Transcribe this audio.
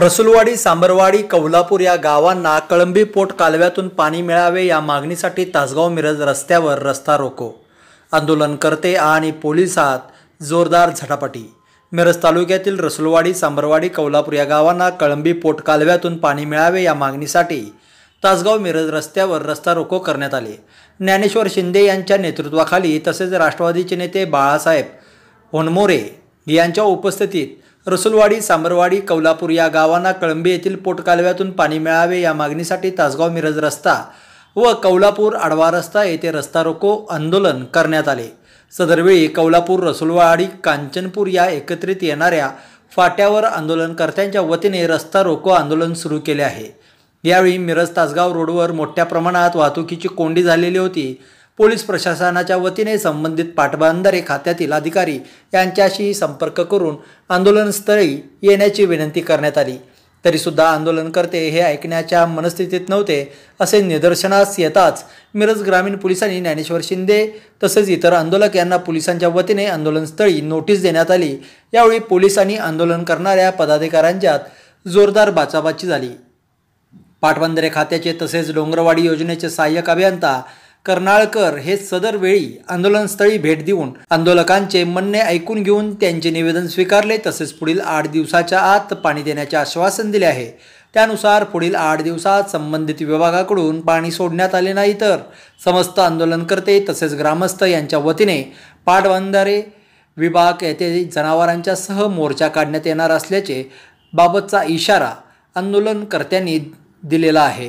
रसुलवाडी सांबरवाडी कौलापूर या गावांना कळंबी पोट कालव्यातून पाणी मिळावे या मागणीसाठी तासगाव मिरज रस्त्यावर रस्ता रोको आंदोलनकर्ते आणि पोलिसात जोरदार झटापटी मिरज तालुक्यातील रसुलवाडी सांबरवाडी कौलापूर या गावांना कळंबी पोट कालव्यातून पाणी मिळावे या मागणीसाठी तासगाव मिरज रस्त्यावर रस्ता रोको करण्यात आले ज्ञानेश्वर शिंदे यांच्या नेतृत्वाखाली तसेच राष्ट्रवादीचे नेते बाळासाहेब होनमोरे यांच्या उपस्थितीत रसुलवाडी सांबरवाडी कौलापूर या गावांना कळंबी येथील पोटकालव्यातून पाणी मिळावे या मागणीसाठी तासगाव मिरज रस्ता व कौलापूर आडवा रस्ता येथे रस्ता रोको आंदोलन करण्यात आले सदरवेळी कौलापूर रसुलवाडी कांचनपूर या एकत्रित येणाऱ्या फाट्यावर आंदोलनकर्त्यांच्या वतीने रस्ता रोको आंदोलन सुरू केले आहे यावेळी मिरज तासगाव रोडवर मोठ्या प्रमाणात वाहतुकीची कोंडी झालेली होती पोलीस प्रशासनाच्या वतीने संबंधित पाटबंधारे खात्यातील अधिकारी यांच्याशी संपर्क करून आंदोलनस्थळी येण्याची विनंती करण्यात आली तरीसुद्धा आंदोलनकर्ते हे ऐकण्याच्या मनस्थितीत नव्हते असे निदर्शनास येताच मिरज ग्रामीण पोलिसांनी ज्ञानेश्वर शिंदे तसेच इतर आंदोलक यांना पोलिसांच्या वतीने आंदोलनस्थळी नोटीस देण्यात आली यावेळी पोलिसांनी आंदोलन करणाऱ्या पदाधिकाऱ्यांच्यात जोरदार बाचाबाची झाली पाटबंधारे खात्याचे तसेच डोंगरवाडी योजनेचे सहाय्यक अभियंता कर्नाळकर हे सदर वेळी आंदोलनस्थळी भेट देऊन आंदोलकांचे म्हणणे ऐकून घेऊन त्यांचे निवेदन स्वीकारले तसेच पुढील आठ दिवसाच्या आत पाणी देण्याचे आश्वासन दिले आहे त्यानुसार पुढील आठ दिवसात संबंधित विभागाकडून पाणी सोडण्यात आले नाही तर समस्त आंदोलनकर्ते तसेच ग्रामस्थ यांच्या वतीने पाटबंधारे विभाग येथे जनावरांच्या सह मोर्चा काढण्यात येणार असल्याचे बाबतचा इशारा आंदोलनकर्त्यांनी दिलेला आहे